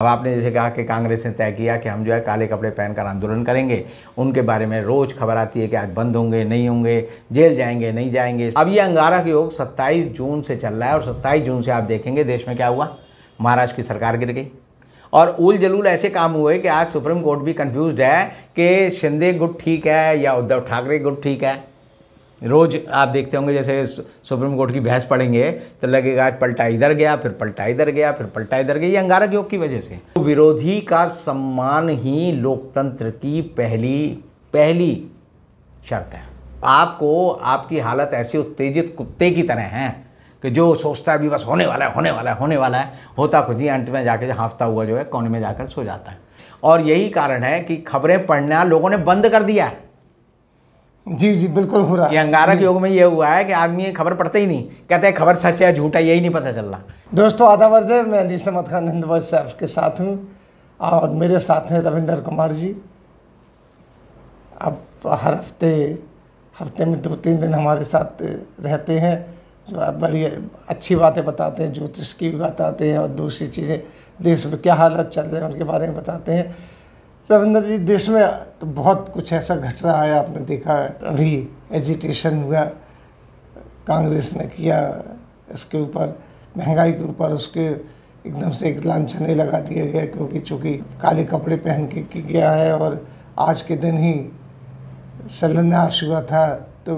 अब आपने जैसे कहा कि कांग्रेस ने तय किया कि हम जो है काले कपड़े पहनकर आंदोलन करेंगे उनके बारे में रोज खबर आती है कि आज बंद होंगे नहीं होंगे जेल जाएंगे नहीं जाएंगे अब ये अंगारा के योग 27 जून से चल रहा है और 27 जून से आप देखेंगे देश में क्या हुआ महाराष्ट्र की सरकार गिर गई और उल जलूल ऐसे काम हुए कि आज सुप्रीम कोर्ट भी कन्फ्यूज है कि शिंदे गुट ठीक है या उद्धव ठाकरे गुट ठीक है रोज़ आप देखते होंगे जैसे सुप्रीम कोर्ट की बहस पढ़ेंगे तो लगेगा आज पलटा इधर गया फिर पलटा इधर गया फिर पलटा इधर गया ये अंगारक योग की वजह से तो विरोधी का सम्मान ही लोकतंत्र की पहली पहली शर्त है आपको आपकी हालत ऐसी उत्तेजित कुत्ते की तरह है कि जो सोचता है भी बस होने वाला है होने वाला है होने वाला है होता खुद ही अंत में जो हाफता हुआ जो है कोने में जाकर सो जाता है और यही कारण है कि खबरें पढ़ना लोगों ने बंद कर दिया है जी जी बिल्कुल हो रहा है अंगारक योग में ये हुआ है कि आदमी खबर पढ़ते ही नहीं कहते हैं खबर सच है झूठा यही नहीं पता चल रहा दोस्तों आधा वर्ष है मैं अली मत खान हिंदवाज साहब के साथ हूँ और मेरे साथ हैं रविंदर कुमार जी अब हर हफ्ते हफ्ते में दो तीन दिन हमारे साथ रहते हैं जो बड़ी अच्छी बातें बताते हैं ज्योतिष की भी बताते हैं और दूसरी चीज़ें देश में क्या हालत चल रहे हैं उनके बारे में बताते हैं रविंद्र जी देश में तो बहुत कुछ ऐसा घट रहा है आपने देखा अभी एजिटेशन हुआ कांग्रेस ने किया इसके ऊपर महंगाई के ऊपर उसके एकदम से एक लाछने लगा दिए गए क्योंकि चूँकि काले कपड़े पहन के की गया है और आज के दिन ही सलन्यास हुआ था तो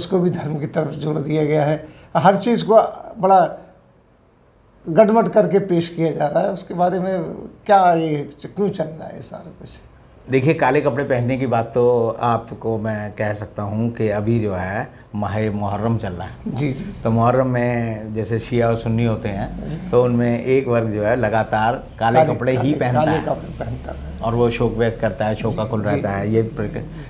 उसको भी धर्म की तरफ जोड़ दिया गया है हर चीज़ को बड़ा गड़बड़ करके पेश किया जा रहा है उसके बारे में क्या ये क्यों चल रहा है सारा कुछ देखिए काले कपड़े पहनने की बात तो आपको मैं कह सकता हूँ कि अभी जो है माह मुहर्रम चल रहा है जी जी तो मुहर्रम में जैसे शिया और सुन्नी होते हैं तो उनमें एक वर्ग जो है लगातार काले, काले कपड़े काले, ही पहनता काले है कपड़े पहनता है और वो शोक व्यक्त करता है शोका खुल रहता है ये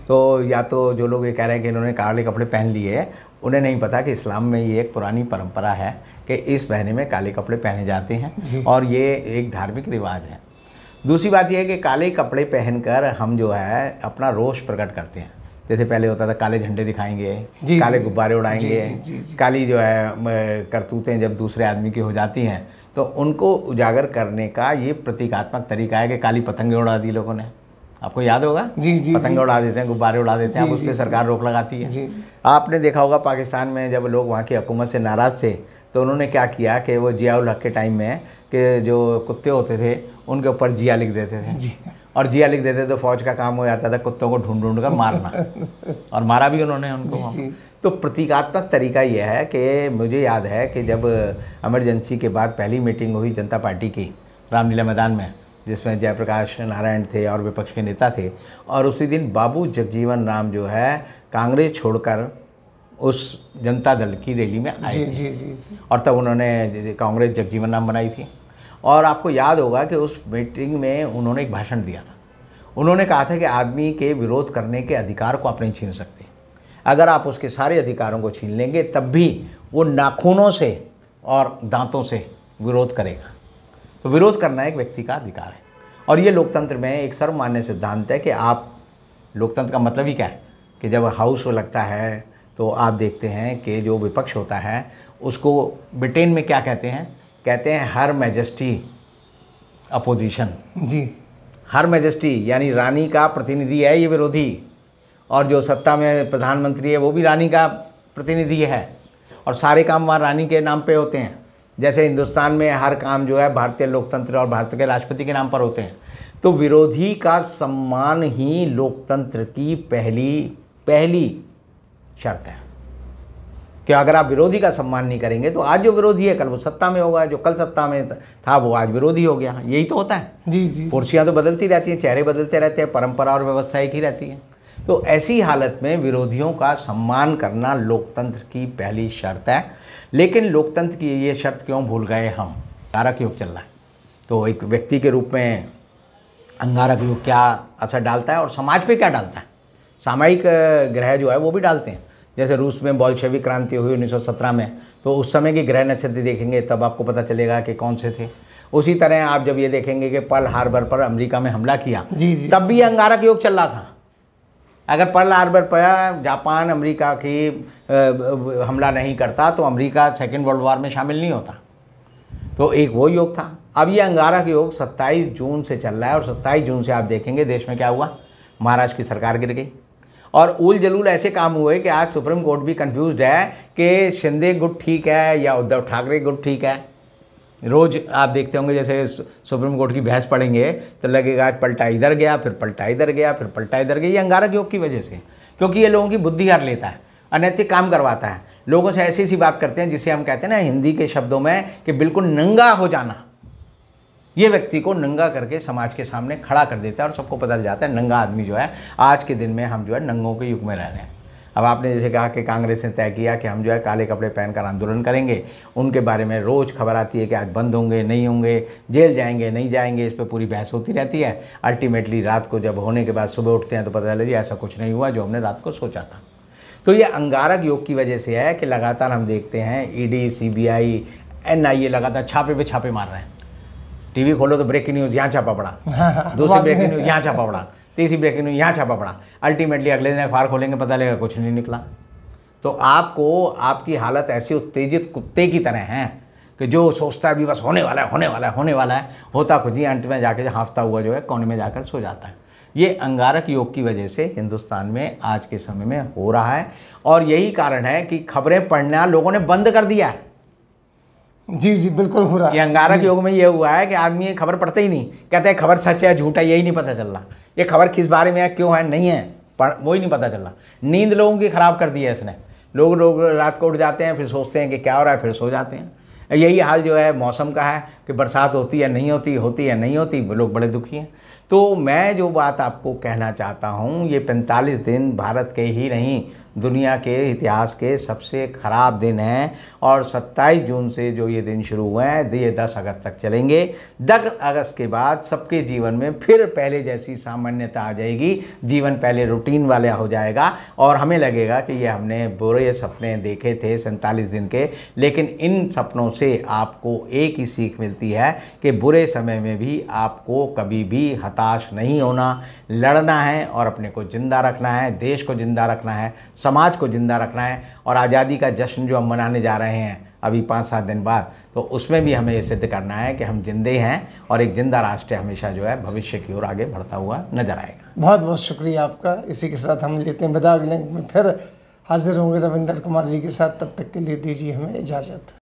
तो या तो जो लोग ये कह रहे हैं कि इन्होंने काले कपड़े पहन लिए उन्हें नहीं पता कि इस्लाम में ये एक पुरानी परंपरा है कि इस महीने में काले कपड़े पहने जाते हैं और ये एक धार्मिक रिवाज है दूसरी बात यह है कि काले कपड़े पहनकर हम जो है अपना रोष प्रकट करते हैं जैसे पहले होता था काले झंडे दिखाएंगे काले गुब्बारे उड़ाएंगे काली जो है करतूतें जब दूसरे आदमी की हो जाती हैं तो उनको उजागर करने का ये प्रतीकात्मक तरीका है कि काली पतंगे उड़ा दी लोगों ने आपको याद होगा जी जी पतंग उड़ा देते हैं गुब्बारे उड़ा देते हैं अब उस पर सरकार रोक लगाती है जी आपने देखा होगा पाकिस्तान में जब लोग वहाँ की हुकूमत से नाराज़ थे तो उन्होंने क्या किया कि वो जिया हक के टाइम में कि जो कुत्ते होते थे उनके ऊपर जिया लिख देते थे जी और जिया लिख देते तो फौज का काम हो जाता था कुत्तों को ढूंढ ढूंढ कर मारना और मारा भी उन्होंने उनको तो प्रतीकात्मक तरीका यह है कि मुझे याद है कि जब इमरजेंसी के बाद पहली मीटिंग हुई जनता पार्टी की रामलीला मैदान में जिसमें जयप्रकाश नारायण थे और विपक्ष के नेता थे और उसी दिन बाबू जगजीवन राम जो है कांग्रेस छोड़कर उस जनता दल की रैली में आए जी, जी, जी, जी। और तब उन्होंने कांग्रेस जगजीवन राम बनाई थी और आपको याद होगा कि उस मीटिंग में उन्होंने एक भाषण दिया था उन्होंने कहा था कि आदमी के विरोध करने के अधिकार को आप नहीं छीन सकते अगर आप उसके सारे अधिकारों को छीन लेंगे तब भी वो नाखूनों से और दांतों से विरोध करेगा तो विरोध करना एक व्यक्ति का अधिकार है और ये लोकतंत्र में एक सर्वमान्य सिद्धांत है कि आप लोकतंत्र का मतलब ही क्या है कि जब हाउस लगता है तो आप देखते हैं कि जो विपक्ष होता है उसको ब्रिटेन में क्या कहते हैं कहते हैं हर मैजेस्टी अपोजिशन जी हर मैजेस्टी यानी रानी का प्रतिनिधि है ये विरोधी और जो सत्ता में प्रधानमंत्री है वो भी रानी का प्रतिनिधि है और सारे काम वहाँ रानी के नाम पे होते हैं जैसे हिंदुस्तान में हर काम जो है भारतीय लोकतंत्र और भारत के राष्ट्रपति के नाम पर होते हैं तो विरोधी का सम्मान ही लोकतंत्र की पहली पहली शर्त है कि अगर आप विरोधी का सम्मान नहीं करेंगे तो आज जो विरोधी है कल वो सत्ता में होगा जो कल सत्ता में था वो आज विरोधी हो गया यही तो होता है जी जी कुर्सियाँ तो बदलती रहती हैं चेहरे बदलते रहते हैं परंपरा और व्यवस्था एक ही रहती है तो ऐसी हालत में विरोधियों का सम्मान करना लोकतंत्र की पहली शर्त है लेकिन लोकतंत्र की ये शर्त क्यों भूल गए हम तारक योग चल रहा है तो एक व्यक्ति के रूप में अंगारक योग क्या असर डालता है और समाज पे क्या डालता है सामायिक ग्रह जो है वो भी डालते हैं जैसे रूस में बॉल्शेविक क्रांति हुई 1917 में तो उस समय की ग्रह नक्षत्र देखेंगे तब आपको पता चलेगा कि कौन से थे उसी तरह आप जब ये देखेंगे कि पल हार्बर पर अमेरिका में हमला किया जी जी तब भी अंगारक योग चल रहा था अगर पर्ल आर्बर पर जापान अमेरिका की हमला नहीं करता तो अमेरिका सेकेंड वर्ल्ड वॉर में शामिल नहीं होता तो एक वो योग था अब ये अंगारा का योग 27 जून से चल रहा है और 27 जून से आप देखेंगे देश में क्या हुआ महाराष्ट्र की सरकार गिर गई और उल जलूल ऐसे काम हुए कि आज सुप्रीम कोर्ट भी कन्फ्यूज है कि शिंदे गुट ठीक है या उद्धव ठाकरे गुट ठीक है रोज़ आप देखते होंगे जैसे सुप्रीम कोर्ट की बहस पढ़ेंगे तो लगेगा आज पलटा इधर गया फिर पलटा इधर गया फिर पलटा इधर गया ये अंगारक योग की वजह से क्योंकि ये लोगों की बुद्धि हर लेता है अनैतिक काम करवाता है लोगों से ऐसी ऐसी बात करते हैं जिसे हम कहते हैं ना हिंदी के शब्दों में कि बिल्कुल नंगा हो जाना ये व्यक्ति को नंगा करके समाज के सामने खड़ा कर देता है और सबको पता चल जाता है नंगा आदमी जो है आज के दिन में हम जो है नंगों के युग में रह रहे हैं अब आपने जैसे कहा कि कांग्रेस ने तय किया कि हम जो है काले कपड़े पहनकर आंदोलन करेंगे उनके बारे में रोज़ खबर आती है कि आज बंद होंगे नहीं होंगे जेल जाएंगे नहीं जाएंगे इस पर पूरी बहस होती रहती है अल्टीमेटली रात को जब होने के बाद सुबह उठते हैं तो पता चले जी ऐसा कुछ नहीं हुआ जो हमने रात को सोचा था तो ये अंगारक योग की वजह से है कि लगातार हम देखते हैं E D C B I N I A लगातार छापे पे छापे मार रहे हैं टीवी खोलो तो ब्रेकिंग न्यूज़ यहाँ छापा पड़ा दूसरी ब्रेकिंग न्यूज़ यहाँ छापा पड़ा तीसरी ब्रेकिंग न्यूज यहाँ छापा पड़ा अल्टीमेटली अगले दिन अखबार खोलेंगे पता लगेगा कुछ नहीं निकला तो आपको आपकी हालत ऐसी उत्तेजित कुत्ते की तरह है कि जो सोचता है भी बस होने वाला है होने वाला है होने वाला है होता खुद ही अंत में जाके हाफता हुआ जो है कोने में जाकर सो जाता है ये अंगारक योग की वजह से हिंदुस्तान में आज के समय में हो रहा है और यही कारण है कि खबरें पढ़ना लोगों ने बंद कर दिया है जी जी बिल्कुल हो रहा है ये अंगारक योग में ये हुआ है कि आदमी खबर पढ़ते ही नहीं कहते हैं खबर सच है झूठा यही नहीं पता चल रहा ये खबर किस बारे में है क्यों है नहीं है पर वही नहीं पता चल रहा नींद लोगों की ख़राब कर दी है इसने लोग लोग रात को उठ जाते हैं फिर सोचते हैं कि क्या हो रहा है फिर सो जाते हैं यही हाल जो है मौसम का है कि बरसात होती है नहीं होती होती है नहीं होती लोग बड़े दुखी हैं तो मैं जो बात आपको कहना चाहता हूँ ये 45 दिन भारत के ही नहीं दुनिया के इतिहास के सबसे ख़राब दिन हैं और 27 जून से जो ये दिन शुरू हुए हैं ये 10 अगस्त तक चलेंगे 10 अगस्त के बाद सबके जीवन में फिर पहले जैसी सामान्यता आ जाएगी जीवन पहले रूटीन वाला हो जाएगा और हमें लगेगा कि ये हमने बुरे सपने देखे थे सैंतालीस दिन के लेकिन इन सपनों से आपको एक ही सीख मिलती है कि बुरे समय में भी आपको कभी भी हता हताश नहीं होना लड़ना है और अपने को ज़िंदा रखना है देश को ज़िंदा रखना है समाज को ज़िंदा रखना है और आज़ादी का जश्न जो हम मनाने जा रहे हैं अभी पाँच सात दिन बाद तो उसमें भी हमें ये सिद्ध करना है कि हम जिंदे हैं और एक जिंदा राष्ट्र हमेशा जो है भविष्य की ओर आगे बढ़ता हुआ नजर आएगा बहुत बहुत शुक्रिया आपका इसी के साथ हम लेते हैं बदाग लिंक में फिर हाजिर होंगे रविंदर कुमार जी के साथ तब तक के लिए दीजिए हमें इजाज़त